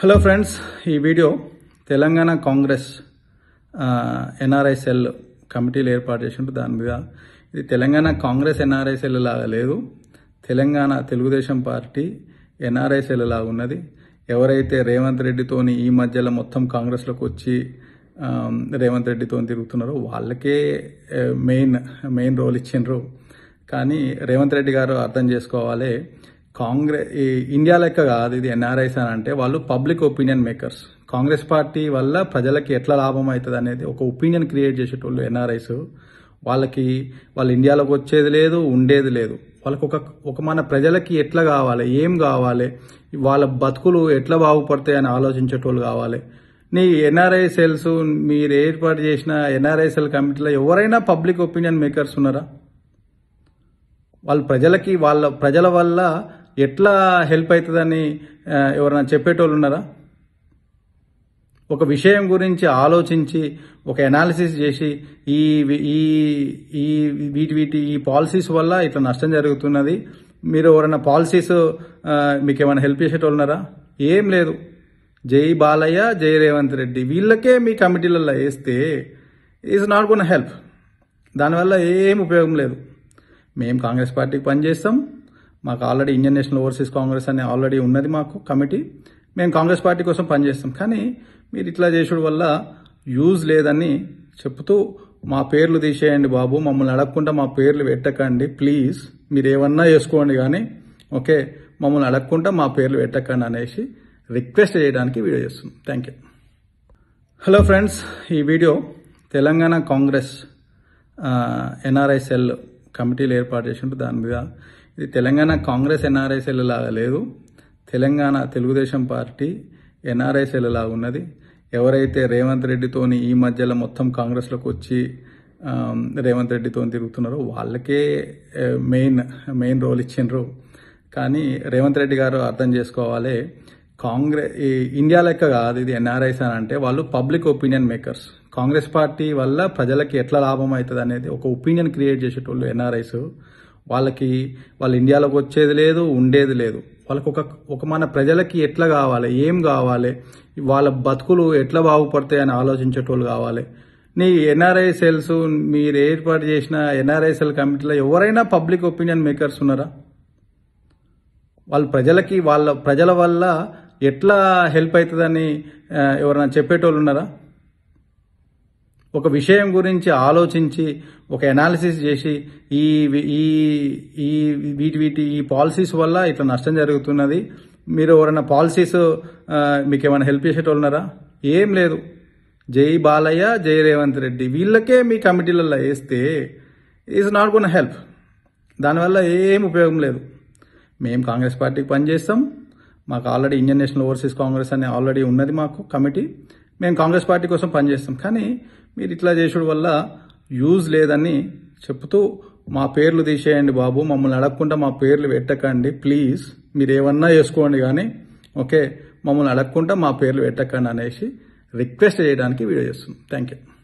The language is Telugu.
హలో ఫ్రెండ్స్ ఈ వీడియో తెలంగాణ కాంగ్రెస్ ఎన్ఆర్ఐసెల్ కమిటీలు ఏర్పాటు చేసింటే దాని మీద ఇది తెలంగాణ కాంగ్రెస్ ఎన్ఆర్ఐసెల్ లాగా లేదు తెలంగాణ తెలుగుదేశం పార్టీ ఎన్ఆర్ఐసెల్ లాగా ఉన్నది ఎవరైతే రేవంత్ రెడ్డితోని ఈ మధ్యలో మొత్తం కాంగ్రెస్లోకి వచ్చి రేవంత్ రెడ్డితో తిరుగుతున్నారో వాళ్ళకే మెయిన్ మెయిన్ రోల్ ఇచ్చిండ్రు కానీ రేవంత్ రెడ్డి గారు అర్థం చేసుకోవాలి కాంగ్రెస్ ఈ ఇండియా లెక్క కాదు ఇది ఎన్ఆర్ఐస్ అని అంటే వాళ్ళు public opinion makers Congress party వల్ల ప్రజలకి ఎట్లా లాభం అవుతుంది అనేది ఒక ఒపీనియన్ క్రియేట్ చేసేటోళ్ళు ఎన్ఆర్ఐస్ వాళ్ళకి వాళ్ళు ఇండియాలోకి వచ్చేది లేదు ఉండేది లేదు వాళ్ళకి ఒక ఒక మన ప్రజలకి ఎట్లా కావాలి ఏం కావాలి వాళ్ళ బతుకులు ఎట్లా బాగుపడతాయి అని ఆలోచించేటోళ్ళు కావాలి నీ ఎన్ఆర్ఐ సెల్స్ మీరు ఏర్పాటు చేసిన ఎన్ఆర్ఐ సెల్ కమిటీలో ఎవరైనా పబ్లిక్ ఒపీనియన్ మేకర్స్ ఉన్నారా వాళ్ళ ప్రజలకి వాళ్ళ ప్రజల వల్ల ఎట్లా హెల్ప్ అవుతుందని ఎవరైనా చెప్పేటోళ్ళు ఉన్నారా ఒక విషయం గురించి ఆలోచించి ఒక అనాలిసిస్ చేసి ఈ ఈ ఈ వీటి వీటి ఈ పాలసీస్ వల్ల ఇట్లా నష్టం జరుగుతున్నది మీరు ఎవరైనా పాలసీస్ మీకు ఏమైనా హెల్ప్ చేసేటోళ్ళు ఉన్నారా ఏం లేదు జై బాలయ్య జై రేవంత్ రెడ్డి వీళ్ళకే మీ కమిటీలలో వేస్తే ఈజ్ నాట్ గోన్ హెల్ప్ దానివల్ల ఏం ఉపయోగం లేదు మేము కాంగ్రెస్ పార్టీకి పనిచేస్తాం మాకు already Indian National Overseas Congress అనే ఆల్రెడీ ఉన్నది మాకు కమిటీ మేము కాంగ్రెస్ పార్టీ కోసం పనిచేస్తాం కానీ మీరు ఇట్లా చేసుడు వల్ల యూజ్ లేదని చెప్తూ మా పేర్లు తీసేయండి బాబు మమ్మల్ని అడగకుండా మా పేర్లు పెట్టకండి ప్లీజ్ మీరు ఏమన్నా చేసుకోండి కానీ ఓకే మమ్మల్ని అడగకుండా మా పేర్లు పెట్టకండి అనేసి రిక్వెస్ట్ చేయడానికి వీడియో చేస్తుంది థ్యాంక్ యూ హలో ఫ్రెండ్స్ ఈ video Telangana Congress NRI cell కమిటీలు ఏర్పాటు చేసిండ్రు దాని మీద ఇది తెలంగాణ కాంగ్రెస్ ఎన్ఆర్ఎస్ఎల్ లాగా లేదు తెలంగాణ తెలుగుదేశం పార్టీ ఎన్ఆర్ఐసీల లాగా ఉన్నది ఎవరైతే రేవంత్ రెడ్డితోని ఈ మధ్యలో మొత్తం కాంగ్రెస్లోకి వచ్చి రేవంత్ రెడ్డితో తిరుగుతున్నారో వాళ్ళకే మెయిన్ మెయిన్ రోల్ ఇచ్చిండ్రు కానీ రేవంత్ రెడ్డి గారు అర్థం చేసుకోవాలి కాంగ్రెస్ ఇండియా లెక్క కాదు ఇది ఎన్ఆర్ఐస్ అని అంటే వాళ్ళు public opinion makers Congress party వల్ల ప్రజలకి ఎట్లా లాభం అవుతుంది అనేది ఒక ఒపీనియన్ క్రియేట్ చేసేటోళ్ళు ఎన్ఆర్ఐస్ వాళ్ళకి వాళ్ళు ఇండియాలోకి వచ్చేది లేదు ఉండేది లేదు వాళ్ళకి ఒక ఒక మన ప్రజలకి ఎట్లా కావాలి ఏం కావాలి వాళ్ళ బతుకులు ఎట్లా బాగుపడతాయి అని ఆలోచించేటోళ్ళు కావాలి నీ ఎన్ఆర్ఐ సెల్స్ మీరు ఏర్పాటు చేసిన ఎన్ఆర్ఐ సెల్ కమిటీలో ఎవరైనా పబ్లిక్ ఒపీనియన్ మేకర్స్ ఉన్నారా వాళ్ళు ప్రజలకి వాళ్ళ ప్రజల వల్ల ఎట్లా హెల్ప్ అవుతుందని ఎవరైనా చెప్పేటోళ్ళు ఉన్నారా ఒక విషయం గురించి ఆలోచించి ఒక అనాలిసిస్ చేసి ఈ ఈ ఈ వీటి వీటి ఈ పాలసీస్ వల్ల ఇట్లా నష్టం జరుగుతున్నది మీరు ఎవరైనా పాలసీస్ మీకు ఏమైనా హెల్ప్ చేసేటోళ్ళు ఉన్నారా ఏం లేదు జై బాలయ్య జై రేవంత్ రెడ్డి వీళ్ళకే మీ కమిటీలలో వేస్తే ఈజ్ నాట్ గోన్ హెల్ప్ దానివల్ల ఏం ఉపయోగం లేదు మేము కాంగ్రెస్ పార్టీకి పనిచేస్తాం మాకు already Indian National Overseas Congress అనే ఆల్రెడీ ఉన్నది మాకు కమిటీ మేము కాంగ్రెస్ పార్టీ కోసం పనిచేస్తాం కానీ మీరు ఇట్లా చేసుడు వల్ల యూజ్ లేదని చెప్తూ మా పేర్లు తీసేయండి బాబు మమ్మల్ని అడగకుండా మా పేర్లు పెట్టకండి ప్లీజ్ మీరు ఏమన్నా చేసుకోండి కానీ ఓకే మమ్మల్ని అడగకుండా మా పేర్లు పెట్టకండి అనేసి రిక్వెస్ట్ చేయడానికి వీడియో చేస్తున్నాం థ్యాంక్ యూ